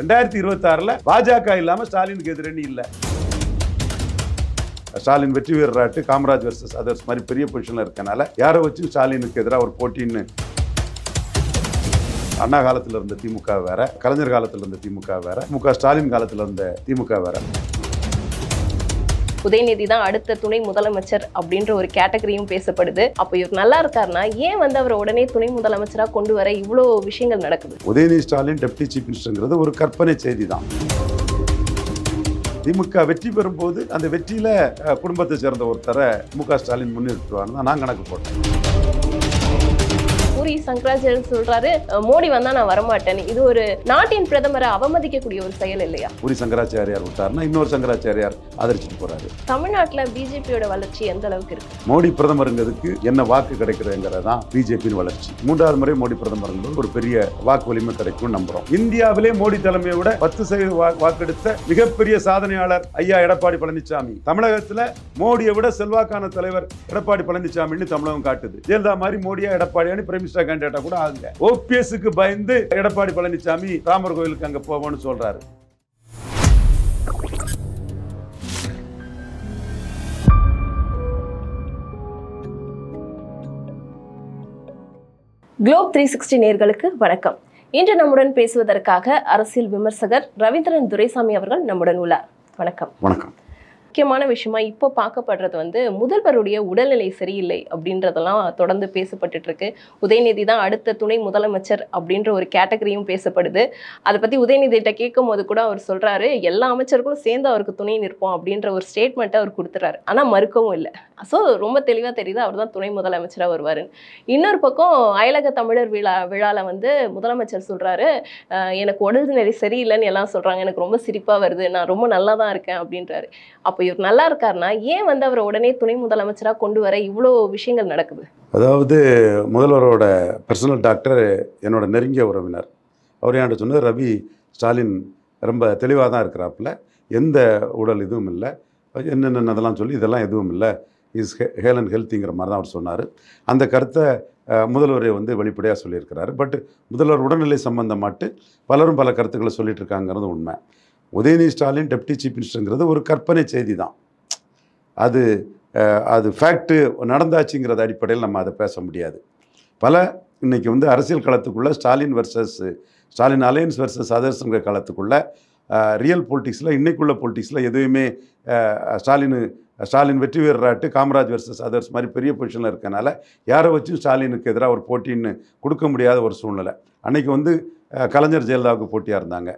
ரெண்டாயிரத்தி ஆறுல பாஜக இல்லாமல் ஸ்டாலினுக்கு எதிரணி இல்லை ஸ்டாலின் வெற்றி வீரராட்டு காமராஜ் வர்சஸ் அதர்ஸ் மாதிரி பெரிய பொசிஷன்ல இருக்கனால யாரை வச்சும் ஸ்டாலினுக்கு எதிராக ஒரு போட்டின்னு அண்ணா காலத்தில் இருந்த திமுக வேற கலைஞர் காலத்தில் இருந்த திமுக வேற முக ஸ்டாலின் காலத்தில் இருந்த திமுக வேற உதயநிதி தான் அடுத்த துணை முதலமைச்சர் அப்படின்ற ஒரு கேட்டகரியும் பேசப்படுது அப்போ இவர் நல்லா இருக்காருன்னா ஏன் வந்து அவர் உடனே துணை முதலமைச்சராக கொண்டு வர இவ்வளோ விஷயங்கள் நடக்குது உதயநிதி ஸ்டாலின் டெப்டி சீஃப் மினிஸ்டருங்கிறது ஒரு கற்பனை செய்தி தான் திமுக வெற்றி பெறும்போது அந்த வெற்றியில் குடும்பத்தை சேர்ந்த ஒருத்தரை மு க ஸ்டாலின் முன்னிறுத்துவாங்க நான் கணக்கு போட்டேன் கௌரி சங்கராச்சாரியர் சொல்றாரு மோடி வந்தா நான் வரமாட்டேன் இது ஒரு நாட்டின் பிரதமரை அவமதிக்கக்கூடிய ஒரு செயல் இல்லையா ஒரு சங்கராச்சாரியார் விட்டார்னா இன்னொரு சங்கராச்சாரியார் ஆதரிச்சுட்டு போறாரு தமிழ்நாட்டுல பிஜேபியோட வளர்ச்சி எந்த அளவுக்கு இருக்கு மோடி பிரதமருங்கிறதுக்கு என்ன வாக்கு கிடைக்கிறதுங்கிறதான் பிஜேபியின் வளர்ச்சி மூன்றாவது முறை மோடி பிரதமர் ஒரு பெரிய வாக்கு வலிமை கிடைக்கும் நம்புறோம் இந்தியாவிலே மோடி தலைமையை விட பத்து சதவீத வாக்கெடுத்த மிகப்பெரிய சாதனையாளர் ஐயா எடப்பாடி பழனிசாமி தமிழகத்துல மோடியை விட செல்வாக்கான தலைவர் எடப்பாடி பழனிசாமி தமிழகம் காட்டுது ஜெயலலிதா மாதிரி மோடியா எடப்பாடி மினிஸ்டர் கேண்டிடேட்டா கூட ஆகுங்க ஓபிஎஸ்க்கு பயந்து எடப்பாடி பழனிசாமி ராமர் கோயிலுக்கு அங்க போவோம்னு சொல்றாரு குளோப் த்ரீ சிக்ஸ்டி நேர்களுக்கு வணக்கம் இன்று நம்முடன் பேசுவதற்காக அரசியல் விமர்சகர் ரவீந்திரன் துரைசாமி அவர்கள் நம்முடன் உள்ளார் வணக்கம் வணக்கம் முக்கியமான விஷயமா இப்போ பார்க்கப்படுறது வந்து முதல்வருடைய உடல்நிலை சரியில்லை அப்படின்றதெல்லாம் தொடர்ந்து பேசப்பட்டு இருக்கு உதயநிதி தான் அடுத்த துணை முதலமைச்சர் அப்படின்ற ஒரு கேட்டகரியும் பேசப்படுது அதை பற்றி உதயநிதி கேட்கும் போது கூட அவர் சொல்கிறாரு எல்லா அமைச்சருக்கும் சேர்ந்து அவருக்கு துணை நிற்போம் அப்படின்ற ஒரு ஸ்டேட்மெண்ட்டை அவர் கொடுத்துறாரு ஆனால் மறுக்கவும் இல்லை ஸோ ரொம்ப தெளிவாக தெரியுது அவர் தான் துணை முதலமைச்சராக வருவார் இன்னொரு பக்கம் அயலக தமிழர் விழா விழாவில் வந்து முதலமைச்சர் சொல்கிறாரு எனக்கு உடல்நிலை சரியில்லைன்னு எல்லாம் சொல்கிறாங்க எனக்கு ரொம்ப சிரிப்பாக வருது நான் ரொம்ப நல்லா தான் இருக்கேன் அப்படின்றாரு அப்போ முடியும் நல்லா இருக்காருன்னா ஏன் வந்து அவரை உடனே துணை முதலமைச்சராக கொண்டு வர இவ்வளோ விஷயங்கள் நடக்குது அதாவது முதல்வரோட பர்சனல் டாக்டர் என்னோட நெருங்கிய உறவினர் அவர் என்கிட்ட சொன்னார் ரவி ஸ்டாலின் ரொம்ப தெளிவாக தான் இருக்கிறாப்புல எந்த உடல் இதுவும் இல்லை என்னென்ன அதெல்லாம் சொல்லி இதெல்லாம் எதுவும் இல்லை இஸ் ஹேல் அண்ட் ஹெல்த்திங்கிற மாதிரி தான் அவர் சொன்னார் அந்த கருத்தை முதல்வரை வந்து வெளிப்படையாக சொல்லியிருக்கிறாரு பட் முதல்வர் உடல்நிலை சம்பந்தமாட்டு பலரும் பல கருத்துக்களை சொல்லிட்டு இருக்காங்கிறது உண்மை உதயநிதி ஸ்டாலின் டெப்டி சீஃப் மினிஸ்டருங்கிறது ஒரு கற்பனை செய்தி தான் அது அது ஃபேக்ட்டு நடந்தாச்சுங்கிறது அடிப்படையில் நம்ம அதை பேச முடியாது பல இன்றைக்கி வந்து அரசியல் களத்துக்குள்ளே Stalin versus Stalin alliance versus அதர்ஸுங்கிற களத்துக்குள்ளே ரியல் பொலிட்டிக்ஸில் இன்றைக்குள்ள பொலிட்டிக்ஸில் எதுவுமே ஸ்டாலின் ஸ்டாலின் வெற்றி வீரராட்டு காமராஜ் வர்சஸ் அதர்ஸ் மாதிரி பெரிய பொசிஷனில் இருக்கனால யாரை வச்சும் ஸ்டாலினுக்கு எதிராக ஒரு போட்டின்னு கொடுக்க முடியாத ஒரு சூழ்நிலை அன்றைக்கி வந்து கலைஞர் ஜெயலலிதாவுக்கு போட்டியாக இருந்தாங்க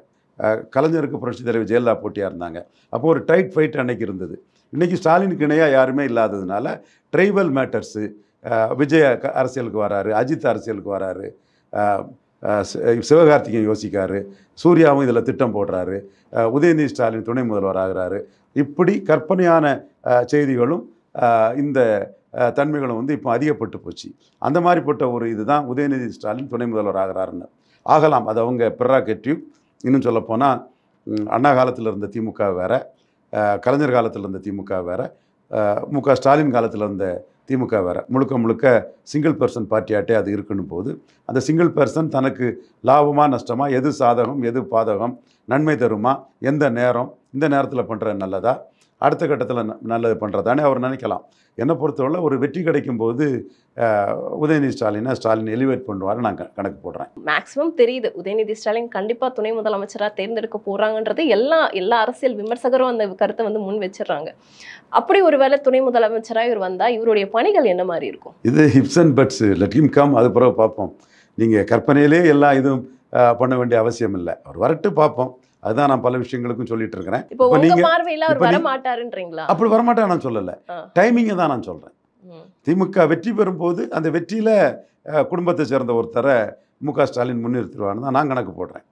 கலைஞருக்கு புரட்சி தலைவர் ஜெயலலிதா போட்டியாக இருந்தாங்க அப்போது ஒரு டைட் ஃபைட் அன்னைக்கு இருந்தது இன்றைக்கி ஸ்டாலினுக்கு இணையாக யாருமே இல்லாததுனால ட்ரைபல் மேட்டர்ஸு விஜய் அரசியலுக்கு வராரு அஜித் அரசியலுக்கு வராரு சிவகார்த்திகேயன் யோசிக்காரு சூர்யாவும் இதில் திட்டம் போடுறாரு உதயநிதி ஸ்டாலின் துணை முதல்வர் ஆகிறாரு இப்படி கற்பனையான செய்திகளும் இந்த தன்மைகளும் வந்து இப்போ அதிகப்பட்டு போச்சு அந்த மாதிரிப்பட்ட ஒரு இதுதான் உதயநிதி ஸ்டாலின் துணை முதல்வர் ஆகிறாருன்னு ஆகலாம் அது அவங்க ப்ரெராகேட்டிவ் இன்னும் சொல்லப்போனால் அண்ணா காலத்தில் இருந்த திமுக வேறு கலைஞர் காலத்தில் இருந்த திமுக வேறு மு க ஸ்டாலின் காலத்தில் இருந்த திமுக வேறு முழுக்க முழுக்க சிங்கிள் பர்சன் பார்ட்டியாட்டே அது இருக்குன்னு போது அந்த சிங்கிள் பர்சன் தனக்கு லாபமாக நஷ்டமா எது சாதகம் எது பாதகம் நன்மை தருமா எந்த நேரம் இந்த நேரத்தில் பண்ணுறது நல்லதா அடுத்த கட்டத்தில் நல்லது பண்ணுறதானே அவர் நினைக்கலாம் என்னை பொறுத்தவரை ஒரு வெற்றி கிடைக்கும் போது உதயநிதி ஸ்டாலினை ஸ்டாலின் எலிவேட் பண்ணுவார் நான் கணக்கு போடுறேன் மேக்ஸிமம் தெரியுது உதயநிதி ஸ்டாலின் கண்டிப்பாக துணை முதலமைச்சராக தேர்ந்தெடுக்க போகிறாங்கன்றது எல்லா எல்லா அரசியல் விமர்சகரும் அந்த கருத்தை வந்து முன் வச்சிடறாங்க அப்படி ஒருவேளை துணை முதலமைச்சராக இவர் வந்தால் இவருடைய பணிகள் என்ன மாதிரி இருக்கும் இது ifs and buts let him come அது பிறகு பார்ப்போம் நீங்கள் கற்பனையிலே எல்லா இதுவும் பண்ண வேண்டிய அவசியம் இல்லை அவர் வரட்டு பார்ப்போம் அதுதான் நான் பல விஷயங்களுக்கும் சொல்லிட்டு இருக்கிறேன் இப்போ நீங்க அப்படி வரமாட்டேன் நான் சொல்லல டைமிங் தான் நான் சொல்றேன் திமுக வெற்றி பெறும் போது அந்த வெற்றியில குடும்பத்தை சேர்ந்த ஒருத்தரை மு க ஸ்டாலின் முன்னிறுத்துவான்னு தான் நான் கணக்கு போடுறேன்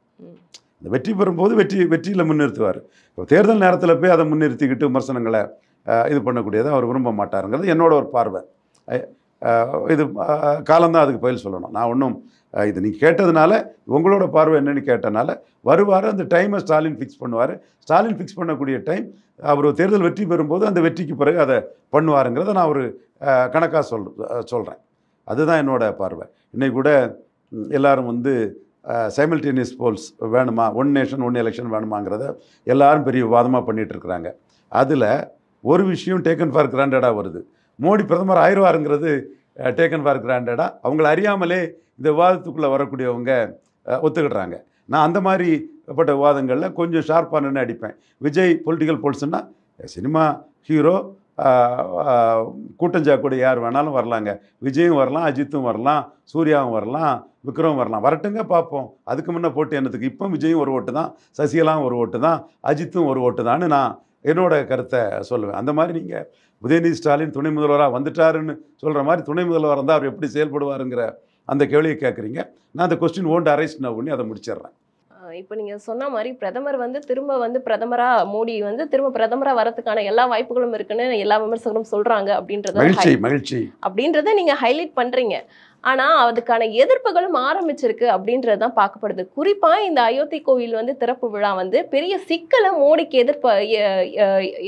இந்த வெற்றி பெறும் போது வெற்றி வெற்றியில முன்னிறுத்துவார் இப்போ தேர்தல் நேரத்தில் போய் அதை முன்னிறுத்திக்கிட்டு விமர்சனங்களை இது பண்ணக்கூடியதை அவர் விரும்ப மாட்டாருங்கிறது என்னோட ஒரு பார்வை இது காலம்தான் அதுக்கு பயில் சொல்லணும் நான் ஒன்றும் இது நீங்கள் கேட்டதுனால உங்களோட பார்வை என்னென்னு கேட்டனால வருவார் அந்த டைமை ஸ்டாலின் ஃபிக்ஸ் பண்ணுவார் ஸ்டாலின் ஃபிக்ஸ் பண்ணக்கூடிய டைம் அவர் தேர்தல் வெற்றி பெறும்போது அந்த வெற்றிக்கு பிறகு அதை பண்ணுவாருங்கிறத நான் ஒரு கணக்காக சொல் சொல்கிறேன் அதுதான் என்னோடய பார்வை இன்றைக்கி கூட எல்லோரும் வந்து சைமல்டேனியஸ் போல்ஸ் வேணுமா ஒன் நேஷன் ஒன் எலெக்ஷன் வேணுமாங்கிறத எல்லாரும் பெரிய விவாதமாக பண்ணிகிட்ருக்குறாங்க அதில் ஒரு விஷயம் டேக்கன் ஃபார் கிராண்டடாக வருது மோடி பிரதமர் ஆயிடுவாருங்கிறது டேக்கன் ஃபார் கிராண்டடாக அவங்கள அறியாமலே இந்த விவாதத்துக்குள்ளே வரக்கூடியவங்க ஒத்துக்கிடுறாங்க நான் அந்த மாதிரி பட்ட விவாதங்களில் கொஞ்சம் ஷார்ப்பாக நின்று அடிப்பேன் விஜய் பொலிட்டிக்கல் போல்ஸ்னால் சினிமா ஹீரோ கூட்டஞ்சா கூட யார் வேணாலும் வரலாங்க விஜயும் வரலாம் அஜித்தும் வரலாம் சூர்யாவும் வரலாம் விக்ரமும் வரலாம் வரட்டுங்க பார்ப்போம் அதுக்கு முன்னே போட்டு என்னத்துக்கு இப்போ விஜயும் ஒரு ஓட்டு தான் சசிகலாவும் ஒரு ஓட்டு தான் அஜித்தும் ஒரு ஓட்டு தான் நான் என்னோட கருத்தை சொல்லுவேன் அந்த மாதிரி நீங்கள் உதயநிதி ஸ்டாலின் துணை முதல்வராக வந்துட்டாருன்னு சொல்கிற மாதிரி துணை முதல்வராக இருந்தால் அவர் எப்படி செயல்படுவாருங்கிற அந்த கேள்வியை கேட்குறீங்க நான் அந்த கொஸ்டின் ஓண்ட் அரைஸ் நான் ஒன்று அதை முடிச்சிடுறேன் இப்போ நீங்கள் சொன்ன மாதிரி பிரதமர் வந்து திரும்ப வந்து பிரதமராக மோடி வந்து திரும்ப பிரதமராக வரதுக்கான எல்லா வாய்ப்புகளும் இருக்குன்னு எல்லா விமர்சகரும் சொல்கிறாங்க அப்படின்றத மகிழ்ச்சி அப்படின்றத நீங்கள் ஹைலைட் பண்ணுறீங்க ஆனால் அதுக்கான எதிர்ப்புகளும் ஆரம்பிச்சிருக்கு அப்படின்றது தான் பார்க்கப்படுது குறிப்பாக இந்த அயோத்தி கோவில் வந்து திறப்பு விழா வந்து பெரிய சிக்கலை மோடிக்கு எதிர்ப்ப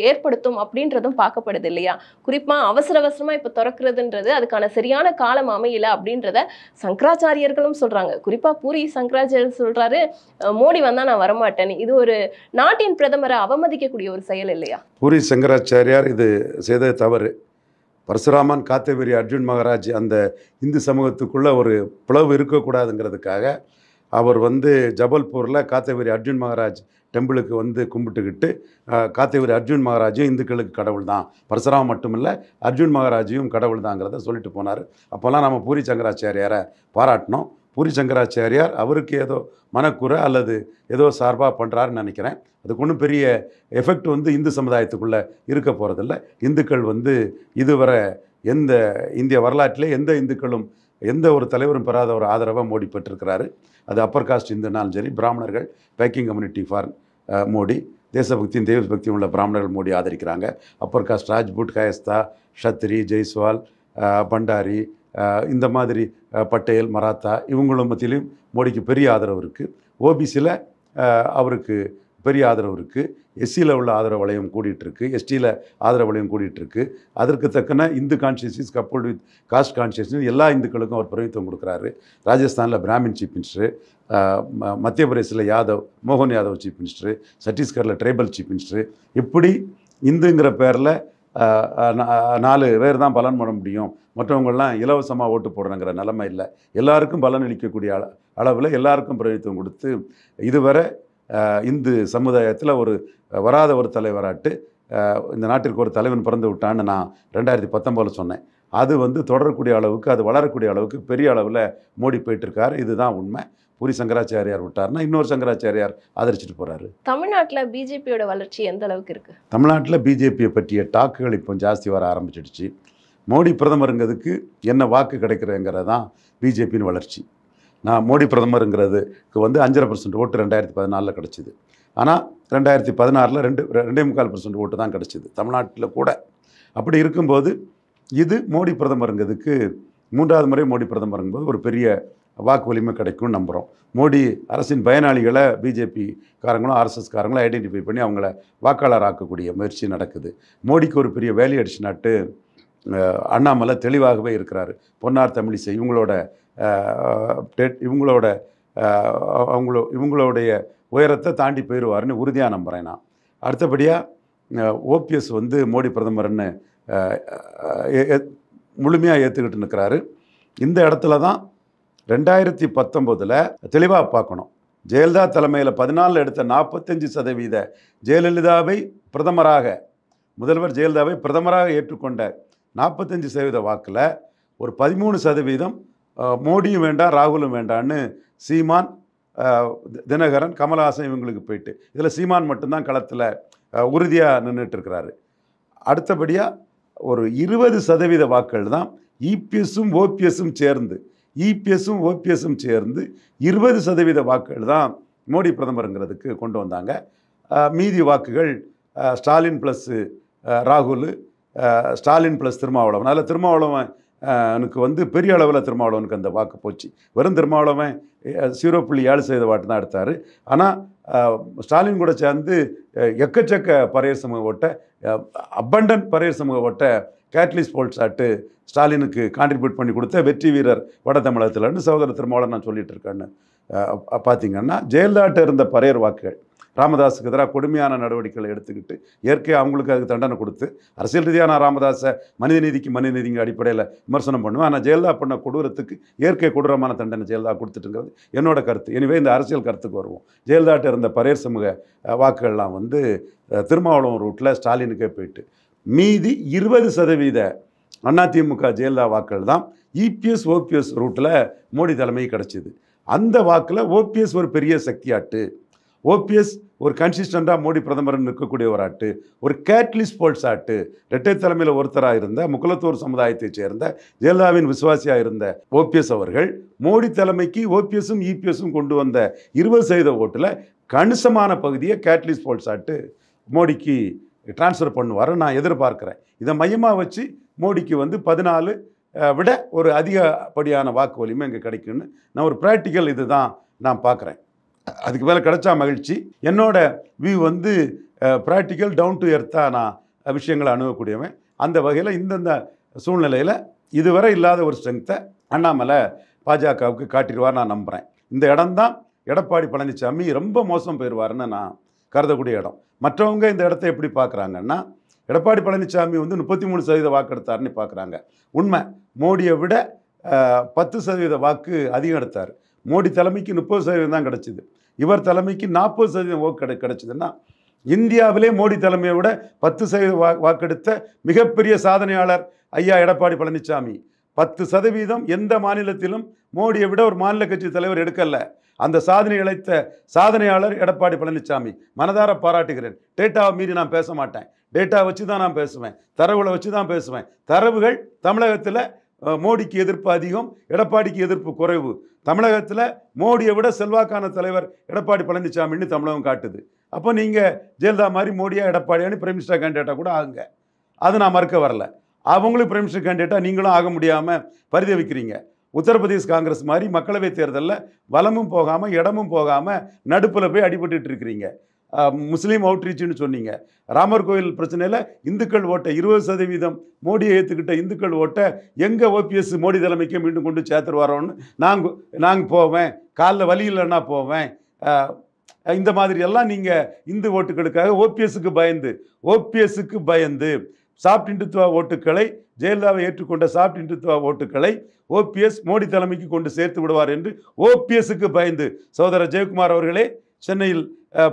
ஏற்படுத்தும் அப்படின்றதும் பார்க்கப்படுது இல்லையா குறிப்பாக அவசர அவசரமாக இப்போ திறக்கிறதுன்றது அதுக்கான சரியான காலம் அமையல அப்படின்றத சங்கராச்சாரியர்களும் சொல்கிறாங்க குறிப்பாக பூரி சங்கராச்சாரியர் சொல்கிறாரு மோடி வந்தால் நான் வரமாட்டேன் இது ஒரு நாட்டின் பிரதமரை அவமதிக்கக்கூடிய ஒரு செயல் இல்லையா பூரி சங்கராச்சாரியார் இது செய்த தவறு பரசுராமன் காத்தேவரி அர்ஜுன் மகாராஜ் அந்த இந்து சமூகத்துக்குள்ளே ஒரு பிளவு இருக்கக்கூடாதுங்கிறதுக்காக அவர் வந்து ஜபல்பூரில் காத்தேவரி அர்ஜுன் மகாராஜ் டெம்பிளுக்கு வந்து கும்பிட்டுக்கிட்டு காத்தேவரி அர்ஜுன் மகாராஜும் இந்துக்களுக்கு கடவுள் தான் பரசுராம் மட்டுமில்லை அர்ஜுன் மகாராஜையும் கடவுள் தாங்கிறத சொல்லிட்டு போனார் அப்போல்லாம் நம்ம பூரி சங்கராச்சாரியாரை பாராட்டினோம் பூரி சங்கராச்சாரியார் அவருக்கு ஏதோ மனக்குறை அல்லது ஏதோ சார்பாக பண்ணுறாருன்னு நினைக்கிறேன் அதுக்கு ஒன்றும் பெரிய எஃபெக்ட் வந்து இந்து சமுதாயத்துக்குள்ளே இருக்க போகிறதில்ல இந்துக்கள் வந்து இதுவரை எந்த இந்திய வரலாற்றிலே எந்த இந்துக்களும் எந்த ஒரு தலைவரும் பெறாத ஒரு ஆதரவாக மோடி பெற்றிருக்கிறாரு அது அப்பர் காஸ்ட் இந்துனாலும் சரி பிராமணர்கள் பேக்கிங் கம்யூனிட்டி ஃபார் மோடி தேசபக்தியும் பக்தியும் உள்ள பிராமணர்கள் மோடி ஆதரிக்கிறாங்க அப்பர் காஸ்ட் ராஜ்பூட் கயஸ்தா ஷத்ரி ஜெய்ஸ்வால் பண்டாரி இந்த மாதிரி பட்டேல் மராத்தா இவங்களும் மத்தியிலையும் மோடிக்கு பெரிய ஆதரவு இருக்குது ஓபிசியில் அவருக்கு பெரிய ஆதரவு இருக்குது எஸ்சியில் உள்ள ஆதரவு வளையம் கூடிட்டுருக்கு எஸ்டியில் ஆதரவு வளையம் கூடிட்டுருக்கு அதற்கு தக்கன Hindu consciousness couple with caste consciousness எல்லா இந்துக்களுக்கும் அவர் பிரதித்துவம் கொடுக்குறாரு ராஜஸ்தானில் பிராமின் சீஃப் மினிஸ்டரு மத்திய பிரதேசில் யாதவ் மோகன் யாதவ் சீஃப் மினிஸ்டரு சத்தீஸ்கரில் ட்ரைபல் சீஃப் மினிஸ்டரு இப்படி இந்துங்கிற பேரில் நாலு பேர் தான் பலன் பண்ண முடியும் மற்றவங்கள்லாம் இலவசமாக ஓட்டு போடுறங்கிற நிலைமை இல்லை எல்லாருக்கும் பலன் அளிக்கக்கூடிய அள அளவில் எல்லாருக்கும் பிரதித்துவம் கொடுத்து இதுவரை இந்து சமுதாயத்தில் ஒரு வராத ஒரு தலைவராட்டு இந்த நாட்டிற்கு ஒரு தலைவன் பிறந்து விட்டான்னு நான் ரெண்டாயிரத்தி பத்தொம்போதில் சொன்னேன் அது வந்து தொடரக்கூடிய அளவுக்கு அது வளரக்கூடிய அளவுக்கு பெரிய அளவில் மோடி போயிட்டுருக்காரு இதுதான் உண்மை பூரி சங்கராச்சாரியார் விட்டார்னா இன்னொரு சங்கராச்சாரியார் ஆதரிச்சுட்டு போகிறாரு தமிழ்நாட்டில் பிஜேபியோட வளர்ச்சி எந்த அளவுக்கு இருக்குது தமிழ்நாட்டில் பிஜேபியை பற்றிய டாக்குகள் இப்போ ஜாஸ்தி வர ஆரம்பிச்சிடுச்சு மோடி பிரதமருங்கிறதுக்கு என்ன வாக்கு கிடைக்கிறதுங்கிறது தான் பிஜேபியின் வளர்ச்சி நான் மோடி பிரதமருங்கிறதுக்கு வந்து அஞ்சரை பர்சன்ட் ஓட்டு ரெண்டாயிரத்தி பதினாலில் கிடச்சிது ஆனால் ரெண்டாயிரத்தி பதினாறில் ரெண்டு ரெண்டே முக்கால் பர்சன்ட் ஓட்டு தான் கிடச்சிது தமிழ்நாட்டில் கூட அப்படி இருக்கும்போது இது மோடி பிரதமருங்கிறதுக்கு மூன்றாவது முறை மோடி பிரதமருங்கும்போது ஒரு பெரிய வாக்கு வலிமை கிடைக்கும்னு நம்புகிறோம் மோடி அரசின் பயனாளிகளை பிஜேபி காரங்களும் ஆர்எஸ்எஸ் காரங்களும் ஐடென்டிஃபை பண்ணி அவங்கள வாக்காளர் ஆக்கக்கூடிய முயற்சி நடக்குது மோடிக்கு ஒரு பெரிய வேலி அடிச்சு நாட்டு அண்ணாமலை தெளிவாகவே இருக்கிறாரு பொன்னார் தமிழிசை இவங்களோட இவங்களோட அவங்களோ இவங்களுடைய உயரத்தை தாண்டி போயிடுவாருன்னு உறுதியாக நம்புகிறேன் நான் அடுத்தபடியாக ஓபிஎஸ் வந்து மோடி பிரதமர்னு முழுமையாக ஏற்றுக்கிட்டு நிற்கிறாரு இந்த இடத்துல தான் ரெண்டாயிரத்தி பத்தொம்போதில் தெளிவாக பார்க்கணும் ஜெயலலிதா தலைமையில் பதினாலில் எடுத்த நாற்பத்தஞ்சு சதவீத ஜெயலலிதாவை பிரதமராக முதல்வர் ஜெயலலிதாவை பிரதமராக ஏற்றுக்கொண்ட நாற்பத்தஞ்சு சதவீத வாக்கில் ஒரு பதிமூணு சதவீதம் மோடியும் வேண்டாம் ராகுலும் வேண்டான்னு சீமான் தினகரன் கமல்ஹாசன் இவங்களுக்கு போயிட்டு இதில் சீமான் மட்டும்தான் களத்தில் உறுதியாக நின்றுட்டுருக்கிறாரு அடுத்தபடியாக ஒரு இருபது சதவீத வாக்கள் தான் இபிஎஸும் ஓபிஎஸும் சேர்ந்து இபிஎஸும் e ஓபிஎஸும் சேர்ந்து இருபது சதவீத வாக்குகள் தான் மோடி பிரதமருங்கிறதுக்கு கொண்டு வந்தாங்க மீதி வாக்குகள் ஸ்டாலின் ப்ளஸ்ஸு ராகுல் ஸ்டாலின் ப்ளஸ் திருமாவளவன் அதில் திருமாவளவனுக்கு வந்து பெரிய அளவில் திருமாவளவனுக்கு அந்த வாக்கு போச்சு வெறும் திருமாவளவன் சீரோ புள்ளி ஏழு சதவீத வாட்டு தான் எடுத்தார் ஆனால் ஸ்டாலின் கூட சேர்ந்து எக்கச்சக்க பறைய சமூக ஓட்ட அபண்டன்ட் பறைய சமூக ஓட்ட கேட்லிஸ் போல்சாட்டு ஸ்டாலினுக்கு கான்ட்ரிபியூட் பண்ணி கொடுத்த வெற்றி வீரர் வட தமிழகத்தில் சகோதர திருமாவளவன் நான் சொல்லிட்டு இருக்கேன்னு பார்த்தீங்கன்னா ஜெயலலிதாட்ட இருந்த பரையர் வாக்குகள் ராமதாஸுக்கு எதிராக கொடுமையான நடவடிக்கைகளை எடுத்துக்கிட்டு இயற்கை அவங்களுக்கு அதுக்கு தண்டனை கொடுத்து அரசியல் ரீதியாக நான் ராமதாஸை மனித மனிதநீதிங்க அடிப்படையில் விமர்சனம் பண்ணுவேன் ஆனால் ஜெயலலிதா பண்ண கொடூரத்துக்கு இயற்கை கொடூரமான தண்டனை ஜெயலலிதா கொடுத்துட்டுங்கிறது என்னோட கருத்து எனவே இந்த அரசியல் கருத்துக்கு வருவோம் ஜெயலலிதாட்ட இருந்த பரையர் சமூக வாக்குகள்லாம் வந்து திருமாவளவன் ரூட்டில் ஸ்டாலினுக்கே போயிட்டு மீதி இருபது சதவீத அதிமுக ஜெயலலிதா வாக்கள் தான் இபிஎஸ் ஓபிஎஸ் ரூட்டில் மோடி தலைமை கிடச்சிது அந்த வாக்கில் ஓபிஎஸ் ஒரு பெரிய சக்தியாட்டு ஓபிஎஸ் ஒரு கன்சிஸ்டண்ட்டாக மோடி பிரதமர்னு இருக்கக்கூடிய ஒரு ஆட்டு ஒரு கேட்லிஸ் போல்ஸ் ஆட்டு இரட்டை தலைமையில் ஒருத்தராக இருந்த முக்கலத்தூர் சமுதாயத்தைச் சேர்ந்த ஜெயலலிதாவின் விசுவாசியாக இருந்த ஓபிஎஸ் அவர்கள் மோடி தலைமைக்கு ஓபிஎஸும் இபிஎஸும் கொண்டு வந்த இருபது சதவீத ஓட்டில் கணிசமான பகுதியை கேட்லிஸ் போல்ஸ் ஆட்டு மோடிக்கு டிரான்ஸ்ஃபர் பண்ணுவார் நான் எதிர்பார்க்குறேன் இதை மையமாக வச்சு மோடிக்கு வந்து பதினாலு விட ஒரு அதிகப்படியான வாக்கு வலிமை இங்கே கிடைக்குன்னு நான் ஒரு ப்ராக்டிக்கல் இது தான் நான் பார்க்குறேன் அதுக்கு மேலே கிடைச்சா மகிழ்ச்சி என்னோட வியூ வந்து ப்ராக்டிக்கல் டவுன் டு எர்த்தாக நான் விஷயங்களை அணுகக்கூடியவன் அந்த வகையில் இந்தந்த சூழ்நிலையில் இதுவரை இல்லாத ஒரு ஸ்ட்ரென்த்தை அண்ணாமலை பாஜகவுக்கு காட்டிடுவார் நான் நம்புகிறேன் இந்த இடம்தான் எடப்பாடி பழனிசாமி ரொம்ப மோசம் போயிடுவார்னு நான் கருதக்கூடிய இடம் மற்றவங்க இந்த இடத்த எப்படி பார்க்குறாங்கன்னா எடப்பாடி பழனிசாமி வந்து முப்பத்தி மூணு சதவீத வாக்கு எடுத்தார்னு பார்க்குறாங்க உண்மை மோடியை விட பத்து சதவீத வாக்கு அதிகம் எடுத்தார் மோடி தலைமைக்கு முப்பது சதவீதம் தான் கிடச்சிது இவர் தலைமைக்கு நாற்பது சதவீதம் ஓக் கிடை கிடைச்சதுன்னா இந்தியாவிலே மோடி தலைமையை விட பத்து சதவீத வா வாக்கெடுத்த மிகப்பெரிய சாதனையாளர் ஐயா எடப்பாடி பழனிசாமி பத்து சதவீதம் எந்த மாநிலத்திலும் மோடியை விட ஒரு மாநில கட்சி தலைவர் எடுக்கல அந்த சாதனை இழைத்த சாதனையாளர் எடப்பாடி பழனிசாமி மனதார பாராட்டுகிறேன் டேட்டாவை மீறி நான் பேச மாட்டேன் டேட்டா வச்சு தான் நான் பேசுவேன் தரவுகளை வச்சு தான் பேசுவேன் தரவுகள் தமிழகத்தில் மோடிக்கு எதிர்ப்பு அதிகம் எடப்பாடிக்கு எதிர்ப்பு குறைவு தமிழகத்தில் மோடியை விட செல்வாக்கான தலைவர் எடப்பாடி பழனிசாமின்னு தமிழகம் காட்டுது அப்போ நீங்கள் ஜெயலலிதா மாதிரி மோடியா எடப்பாடியான்னு பிரைம் மினிஸ்டர் கேண்டிடேட்டாக கூட ஆகுங்க அது நான் மறுக்க வரல அவங்களும் பிரைம் மினிஸ்டர் கேண்டிடேட்டாக நீங்களும் ஆக முடியாமல் பரிதவிக்கிறீங்க உத்தரப்பிரதேஷ் காங்கிரஸ் மாதிரி மக்களவைத் தேர்தலில் வளமும் போகாமல் இடமும் போகாமல் நடுப்பில் போய் அடிபட்டு இருக்கிறீங்க முஸ்லீம் அவுட்ரீச்சுன்னு சொன்னீங்க ராமர் கோயில் பிரச்சனையில் இந்துக்கள் ஓட்ட இருபது சதவீதம் மோடியை ஏற்றுக்கிட்ட இந்துக்கள் ஓட்ட எங்கே ஓபிஎஸ் மோடி தலைமைக்கு மீண்டும் கொண்டு வரோன்னு நாங்கள் நாங்கள் போவேன் காலில் வழி இல்லைன்னா போவேன் இந்த மாதிரி எல்லாம் நீங்கள் இந்து ஓட்டுகளுக்காக ஓபிஎஸ்க்கு பயந்து ஓபிஎஸ்க்கு பயந்து சாப்ட் இந்துத்துவா ஓட்டுக்களை ஜெயலலிதாவை ஏற்றுக்கொண்ட சாப்ட் இந்துத்துவா ஓட்டுக்களை ஓபிஎஸ் மோடி தலைமைக்கு கொண்டு சேர்த்து விடுவார் என்று ஓபிஎஸ்க்கு பயந்து சோதர ஜெயக்குமார் அவர்களே சென்னையில்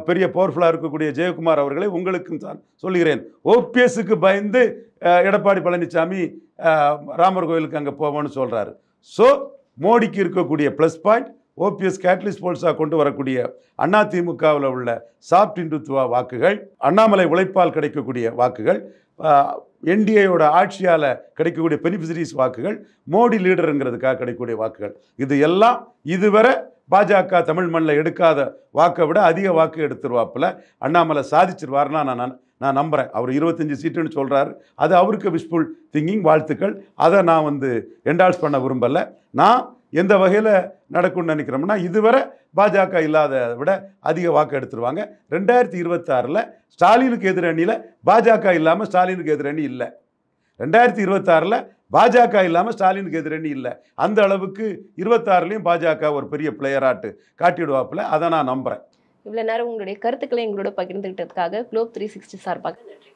பெரிய பவர்ஃபுல்லாக இருக்கக்கூடிய ஜெயக்குமார் அவர்களை உங்களுக்கும் தான் சொல்லுகிறேன் ஓபிஎஸ்க்கு பயந்து எடப்பாடி பழனிசாமி ராமர் கோயிலுக்கு அங்கே போவோம்னு சொல்கிறாரு ஸோ மோடிக்கு இருக்கக்கூடிய ப்ளஸ் பாயிண்ட் ஓபிஎஸ் கேட்லிஸ்ட் போல்ஸாக கொண்டு வரக்கூடிய அதிமுகவில் உள்ள சாப்ட் இந்துத்துவா வாக்குகள் அண்ணாமலை உழைப்பால் கிடைக்கக்கூடிய வாக்குகள் என்டிஏயோட ஆட்சியால் கிடைக்கக்கூடிய பெனிஃபிஷரிஸ் வாக்குகள் மோடி லீடருங்கிறதுக்காக கிடைக்கக்கூடிய வாக்குகள் இது எல்லாம் இதுவரை பாஜக தமிழ் மண்ணில் எடுக்காத வாக்கை விட அதிக வாக்கு எடுத்துருவாப்பில் அண்ணாமலை சாதிச்சிருவார்னா நான் நான் நம்புகிறேன் அவர் இருபத்தஞ்சி சீட்டுன்னு சொல்கிறாரு அது அவருக்கு விஷ்புல் திங்கிங் வாழ்த்துக்கள் அதை நான் வந்து என்டால்ஸ் பண்ண விரும்பலை நான் எந்த வகையில் நடக்கும்னு நினைக்கிறோம்னா இதுவரை பாஜக இல்லாத விட அதிக வாக்கு எடுத்துருவாங்க ரெண்டாயிரத்தி இருபத்தாறில் ஸ்டாலினுக்கு எதிரணியில் பாஜக இல்லாமல் ஸ்டாலினுக்கு எதிரணி இல்லை ரெண்டாயிரத்தி இருபத்தாறில் பாஜக இல்லாமல் ஸ்டாலினுக்கு எதிரணி இல்லை அந்த அளவுக்கு இருபத்தாறுலேயும் பாஜக ஒரு பெரிய பிளேயராட்டு காட்டிடுவாப்பில் அதை நான் நம்புகிறேன் இவ்வளோ நேரம் உங்களுடைய கருத்துக்களை எங்களோட பகிர்ந்துக்கிட்டதுக்காக குளோப் த்ரீ சிக்ஸ்டி சார்பாக நன்றி